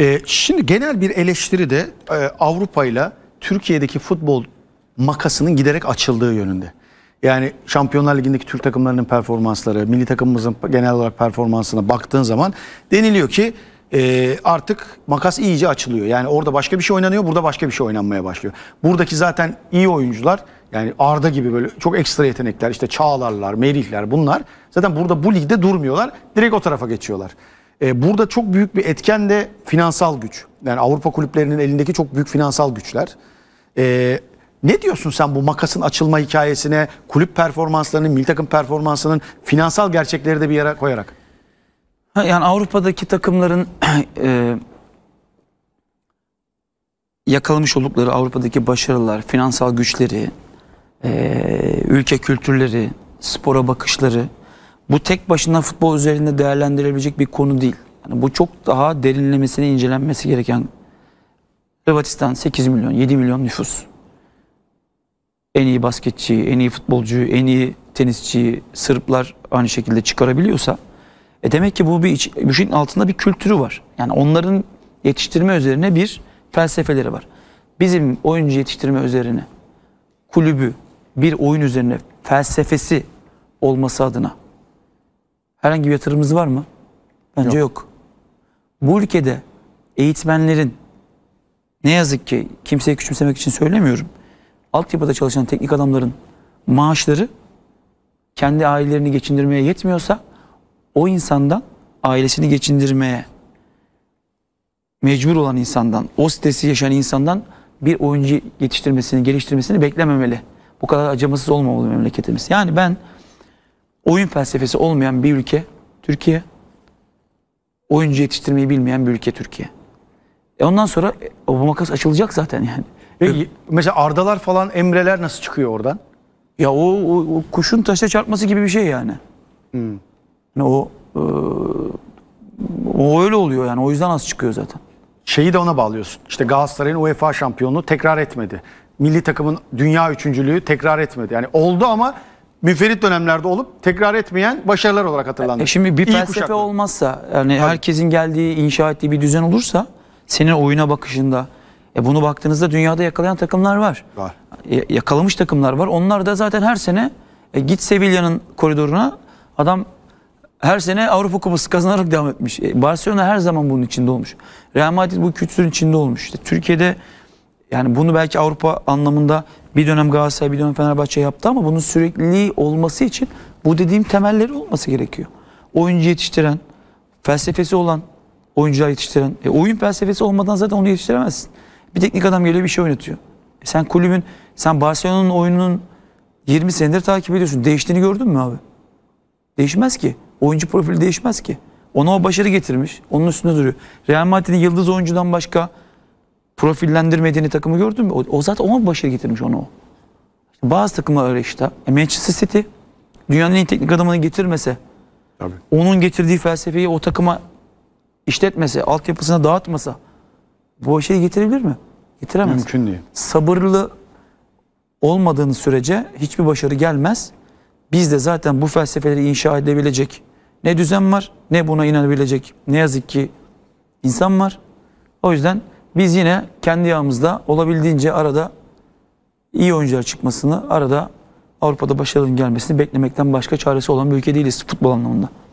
Ee, şimdi genel bir eleştiri de e, Avrupa ile Türkiye'deki futbol makasının giderek açıldığı yönünde. Yani Şampiyonlar Ligi'ndeki Türk takımlarının performansları, milli takımımızın genel olarak performansına baktığın zaman deniliyor ki e, artık makas iyice açılıyor. Yani orada başka bir şey oynanıyor, burada başka bir şey oynanmaya başlıyor. Buradaki zaten iyi oyuncular yani Arda gibi böyle çok ekstra yetenekler işte Çağlarlar, Merihler bunlar zaten burada bu ligde durmuyorlar. Direkt o tarafa geçiyorlar. E, burada çok büyük bir etken de finansal güç. Yani Avrupa kulüplerinin elindeki çok büyük finansal güçler. E, ne diyorsun sen bu makasın açılma hikayesine, kulüp performanslarının, milli takım performansının finansal gerçekleri de bir yere koyarak? Yani Avrupa'daki takımların e, yakalamış oldukları Avrupa'daki başarılar, finansal güçleri, e, ülke kültürleri, spora bakışları, bu tek başına futbol üzerinde değerlendirilebilecek bir konu değil. Yani bu çok daha derinlemesine incelenmesi gereken Hırvatistan 8 milyon, 7 milyon nüfus. En iyi basketçiyi, en iyi futbolcuyu, en iyi tenisçiyi Sırplar aynı şekilde çıkarabiliyorsa e demek ki bu bir iç, bu şeyin altında bir kültürü var. Yani onların yetiştirme üzerine bir felsefeleri var. Bizim oyuncu yetiştirme üzerine kulübü bir oyun üzerine felsefesi olması adına herhangi bir yatırımımız var mı? Bence yok. yok. Bu ülkede eğitmenlerin ne yazık ki kimseyi küçümsemek için söylemiyorum. Altyapıda çalışan teknik adamların maaşları kendi ailelerini geçindirmeye yetmiyorsa o insandan ailesini geçindirmeye mecbur olan insandan, o stresi yaşayan insandan bir oyuncu yetiştirmesini, geliştirmesini beklememeli. Bu kadar acımasız olmamalı memleketimiz. Yani ben Oyun felsefesi olmayan bir ülke Türkiye. Oyuncu yetiştirmeyi bilmeyen bir ülke Türkiye. E ondan sonra o e, makas açılacak zaten yani. Peki, mesela Ardalar falan Emreler nasıl çıkıyor oradan? Ya o, o, o kuşun taşa çarpması gibi bir şey yani. Hmm. yani o, e, o öyle oluyor yani. O yüzden az çıkıyor zaten. Şeyi de ona bağlıyorsun. İşte Galatasaray'ın UEFA şampiyonluğu tekrar etmedi. Milli takımın dünya üçüncülüğü tekrar etmedi. Yani oldu ama müferit dönemlerde olup tekrar etmeyen başarılar olarak hatırlandı. E şimdi bir İyi felsefe olmazsa yani herkesin geldiği inşa ettiği bir düzen olursa senin oyuna bakışında e bunu baktığınızda dünyada yakalayan takımlar var. Var. E, yakalamış takımlar var. Onlar da zaten her sene e, git Sevilla'nın koridoruna adam her sene Avrupa Kupası kazanarak devam etmiş. E, Barcelona her zaman bunun içinde olmuş. Real Madrid bu kültürün içinde olmuş. İşte Türkiye'de yani bunu belki Avrupa anlamında bir dönem Galatasaray bir dönem Fenerbahçe yaptı ama bunun sürekli olması için bu dediğim temelleri olması gerekiyor. Oyuncu yetiştiren, felsefesi olan oyuncular yetiştiren. E, oyun felsefesi olmadan zaten onu yetiştiremezsin. Bir teknik adam geliyor bir şey oynatıyor. E, sen kulübün, sen Barcelona'nın oyununun 20 senedir takip ediyorsun. Değiştiğini gördün mü abi? Değişmez ki. Oyuncu profili değişmez ki. Ona o başarı getirmiş. Onun üstünde duruyor. Real Madrid'in yıldız oyuncudan başka profillendirmediğini takımı gördün mü? O, o zaten o başarı getirmiş onu o. İşte bazı takımlar öyle işte. E Manchester City dünyanın en teknik adamını getirmese, Tabii. onun getirdiği felsefeyi o takıma işletmese, altyapısına dağıtmasa bu başarıyı getirebilir mi? Getiremez. Mümkün değil. Sabırlı olmadığın sürece hiçbir başarı gelmez. Bizde zaten bu felsefeleri inşa edebilecek ne düzen var ne buna inanabilecek ne yazık ki insan var. O yüzden biz yine kendi yağımızda olabildiğince arada iyi oyuncular çıkmasını, arada Avrupa'da başarının gelmesini beklemekten başka çaresi olan bir ülke değiliz futbol anlamında.